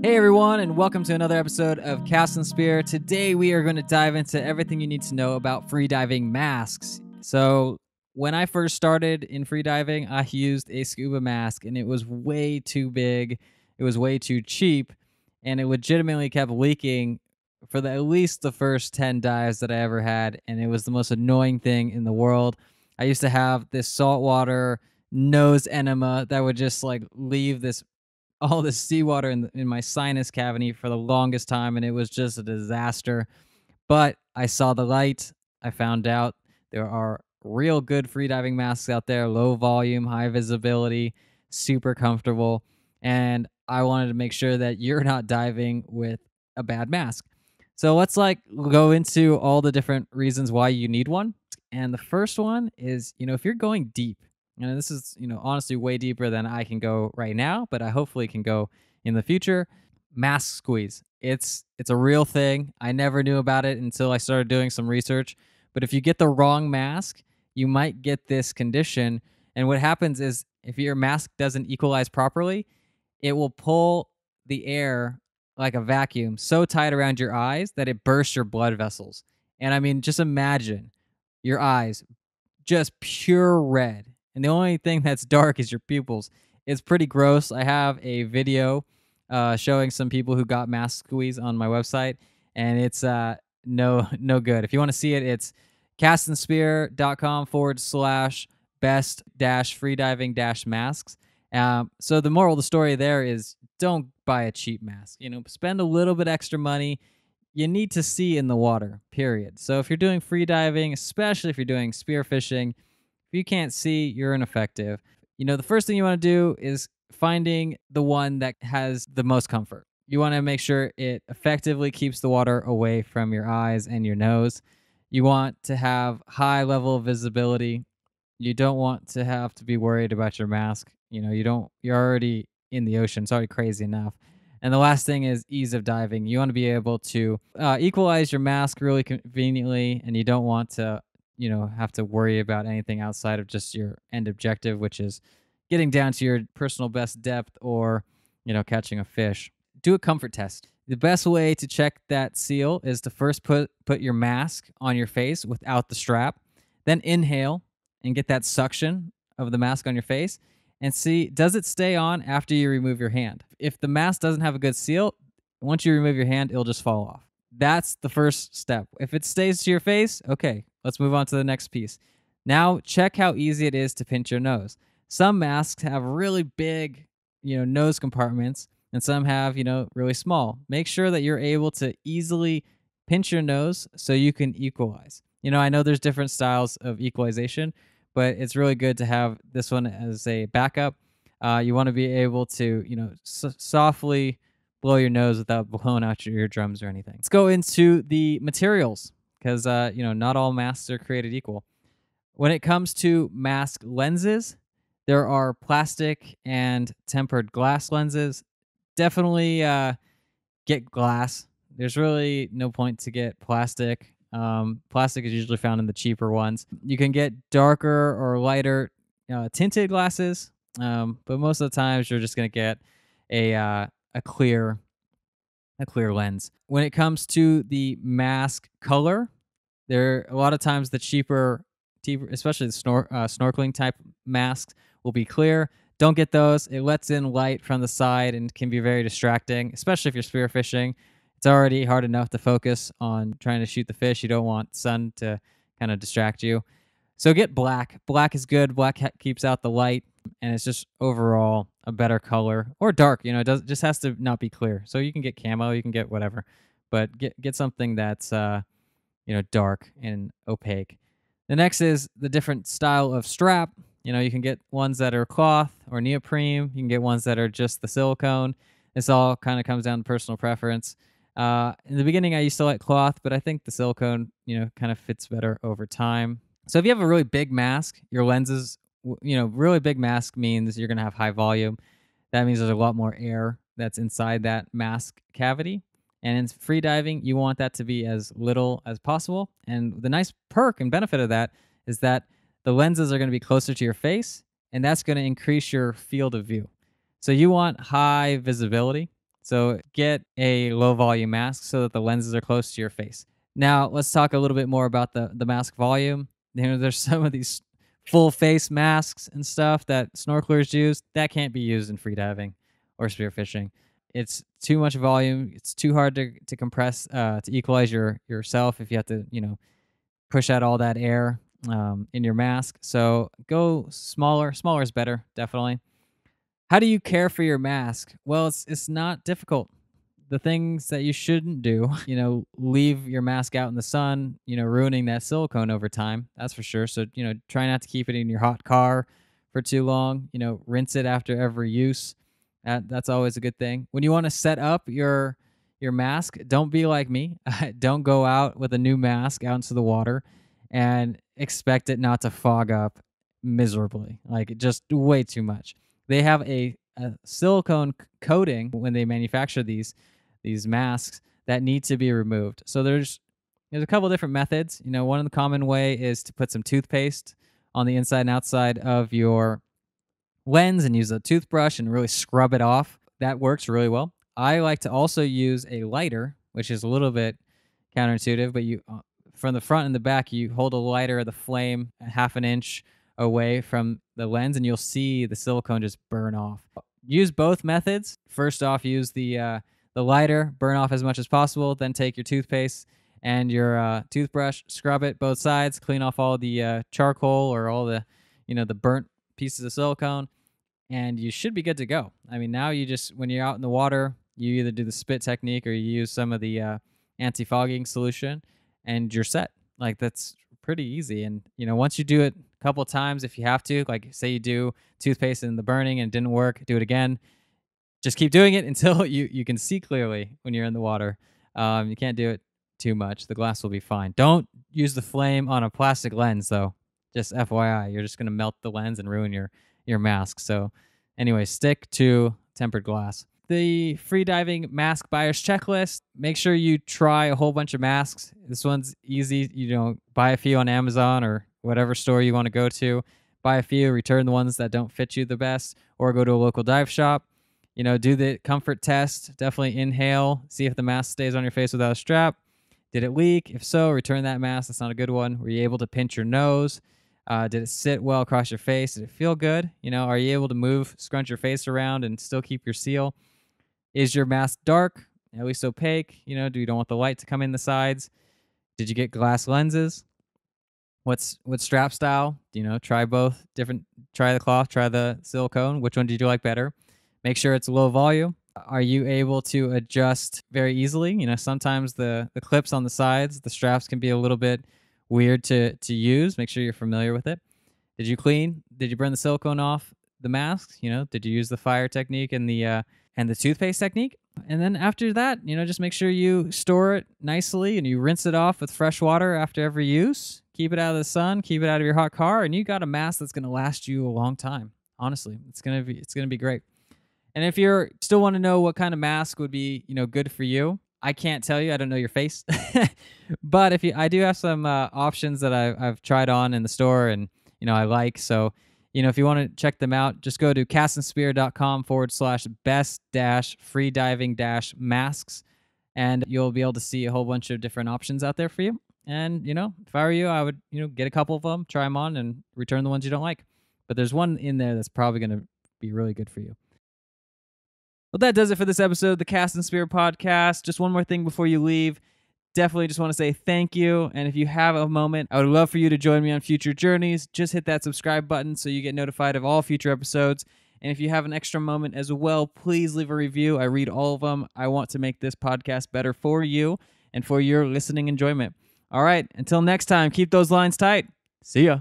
Hey everyone, and welcome to another episode of Cast and Spear. Today we are going to dive into everything you need to know about freediving masks. So, when I first started in freediving, I used a scuba mask and it was way too big, it was way too cheap, and it legitimately kept leaking for the, at least the first 10 dives that I ever had. And it was the most annoying thing in the world. I used to have this saltwater nose enema that would just like leave this all this seawater in, in my sinus cavity for the longest time, and it was just a disaster. But I saw the light. I found out there are real good freediving masks out there, low volume, high visibility, super comfortable. And I wanted to make sure that you're not diving with a bad mask. So let's like go into all the different reasons why you need one. And the first one is, you know, if you're going deep, and this is you know honestly way deeper than i can go right now but i hopefully can go in the future mask squeeze it's it's a real thing i never knew about it until i started doing some research but if you get the wrong mask you might get this condition and what happens is if your mask doesn't equalize properly it will pull the air like a vacuum so tight around your eyes that it bursts your blood vessels and i mean just imagine your eyes just pure red and the only thing that's dark is your pupils. It's pretty gross. I have a video uh, showing some people who got mask squeeze on my website, and it's uh, no no good. If you want to see it, it's castandspear.com forward slash best dash freediving dash masks. Um, so the moral of the story there is don't buy a cheap mask. You know, spend a little bit extra money. You need to see in the water, period. So if you're doing free diving, especially if you're doing spear fishing, if you can't see, you're ineffective. You know, the first thing you want to do is finding the one that has the most comfort. You want to make sure it effectively keeps the water away from your eyes and your nose. You want to have high level of visibility. You don't want to have to be worried about your mask. You know, you don't you're already in the ocean. It's already crazy enough. And the last thing is ease of diving. You want to be able to uh, equalize your mask really conveniently, and you don't want to you know have to worry about anything outside of just your end objective, which is getting down to your personal best depth or you know catching a fish. Do a comfort test. The best way to check that seal is to first put put your mask on your face without the strap, then inhale and get that suction of the mask on your face and see does it stay on after you remove your hand. If the mask doesn't have a good seal, once you remove your hand, it'll just fall off. That's the first step. If it stays to your face, okay, Let's move on to the next piece. Now, check how easy it is to pinch your nose. Some masks have really big, you know, nose compartments, and some have, you know, really small. Make sure that you're able to easily pinch your nose so you can equalize. You know, I know there's different styles of equalization, but it's really good to have this one as a backup. Uh, you want to be able to, you know, so- softly blow your nose without blowing out your eardrums or anything. Let's go into the materials because uh, you know not all masks are created equal. When it comes to mask lenses, there are plastic and tempered glass lenses. Definitely uh, get glass. There's really no point to get plastic. Um, plastic is usually found in the cheaper ones. You can get darker or lighter uh, tinted glasses, um, but most of the times you're just going to get a uh, a clear a clear lens. When it comes to the mask color, there a lot of times the cheaper, especially the snor- uh, snorkeling type masks will be clear. Don't get those. It lets in light from the side and can be very distracting, especially if you're spearfishing. It's already hard enough to focus on trying to shoot the fish. You don't want sun to kind of distract you. So get black. Black is good. Black keeps out the light, and it's just overall a better color or dark. You know, it does just has to not be clear. So you can get camo, you can get whatever, but get get something that's uh, you know dark and opaque. The next is the different style of strap. You know, you can get ones that are cloth or neoprene. You can get ones that are just the silicone. This all kind of comes down to personal preference. Uh, in the beginning, I used to like cloth, but I think the silicone, you know, kind of fits better over time. So if you have a really big mask, your lenses you know, really big mask means you're going to have high volume. That means there's a lot more air that's inside that mask cavity. And in free diving, you want that to be as little as possible. And the nice perk and benefit of that is that the lenses are going to be closer to your face, and that's going to increase your field of view. So you want high visibility. So get a low volume mask so that the lenses are close to your face. Now let's talk a little bit more about the, the mask volume. You know, there's some of these full face masks and stuff that snorkelers use, that can't be used in free diving or spearfishing. It's too much volume. It's too hard to, to compress uh, to equalize your yourself if you have to, you know, push out all that air um, in your mask. So go smaller. Smaller is better, definitely. How do you care for your mask? Well, it's it's not difficult the things that you shouldn't do, you know, leave your mask out in the sun, you know, ruining that silicone over time. That's for sure. So, you know, try not to keep it in your hot car for too long, you know, rinse it after every use. That, that's always a good thing. When you want to set up your your mask, don't be like me. don't go out with a new mask out into the water and expect it not to fog up miserably. Like just way too much. They have a a silicone coating when they manufacture these these masks that need to be removed. So there's there's a couple different methods. You know, one of the common way is to put some toothpaste on the inside and outside of your lens and use a toothbrush and really scrub it off. That works really well. I like to also use a lighter, which is a little bit counterintuitive, but you uh, from the front and the back, you hold a lighter the flame half an inch away from the lens, and you'll see the silicone just burn off. Use both methods. First off, use the uh, the lighter, burn off as much as possible. Then take your toothpaste and your uh, toothbrush, scrub it both sides, clean off all the uh, charcoal or all the, you know, the burnt pieces of silicone, and you should be good to go. I mean, now you just when you're out in the water, you either do the spit technique or you use some of the uh, anti-fogging solution, and you're set. Like that's pretty easy. And you know, once you do it a couple times, if you have to, like say you do toothpaste in the burning and it didn't work, do it again just keep doing it until you you can see clearly when you're in the water. Um, you can't do it too much. The glass will be fine. Don't use the flame on a plastic lens though. Just FYI, you're just gonna melt the lens and ruin your your mask. So, anyway, stick to tempered glass. The free diving mask buyer's checklist. Make sure you try a whole bunch of masks. This one's easy. You know, buy a few on Amazon or whatever store you want to go to. Buy a few, return the ones that don't fit you the best, or go to a local dive shop you know, do the comfort test. Definitely inhale, see if the mask stays on your face without a strap. Did it leak? If so, return that mask. That's not a good one. Were you able to pinch your nose? Uh, did it sit well across your face? Did it feel good? You know, are you able to move, scrunch your face around, and still keep your seal? Is your mask dark? At least opaque. You know, do you don't want the light to come in the sides? Did you get glass lenses? What's what strap style? You know, try both different. Try the cloth. Try the silicone. Which one did you like better? make sure it's low volume. Are you able to adjust very easily? You know, sometimes the, the clips on the sides, the straps can be a little bit weird to, to use. Make sure you're familiar with it. Did you clean? Did you burn the silicone off the masks? You know, did you use the fire technique and the uh, and the toothpaste technique? And then after that, you know, just make sure you store it nicely and you rinse it off with fresh water after every use. Keep it out of the sun, keep it out of your hot car, and you got a mask that's going to last you a long time. Honestly, it's going to be it's going to be great. And if you're still want to know what kind of mask would be, you know, good for you, I can't tell you. I don't know your face. but if you, I do have some uh, options that I, I've tried on in the store and, you know, I like. So, you know, if you want to check them out, just go to castandspear.com forward slash best dash free diving dash masks. And you'll be able to see a whole bunch of different options out there for you. And, you know, if I were you, I would, you know, get a couple of them, try them on, and return the ones you don't like. But there's one in there that's probably going to be really good for you. Well, that does it for this episode of the Cast and Spear podcast. Just one more thing before you leave. Definitely just want to say thank you. And if you have a moment, I would love for you to join me on future journeys. Just hit that subscribe button so you get notified of all future episodes. And if you have an extra moment as well, please leave a review. I read all of them. I want to make this podcast better for you and for your listening enjoyment. All right, until next time, keep those lines tight. See ya.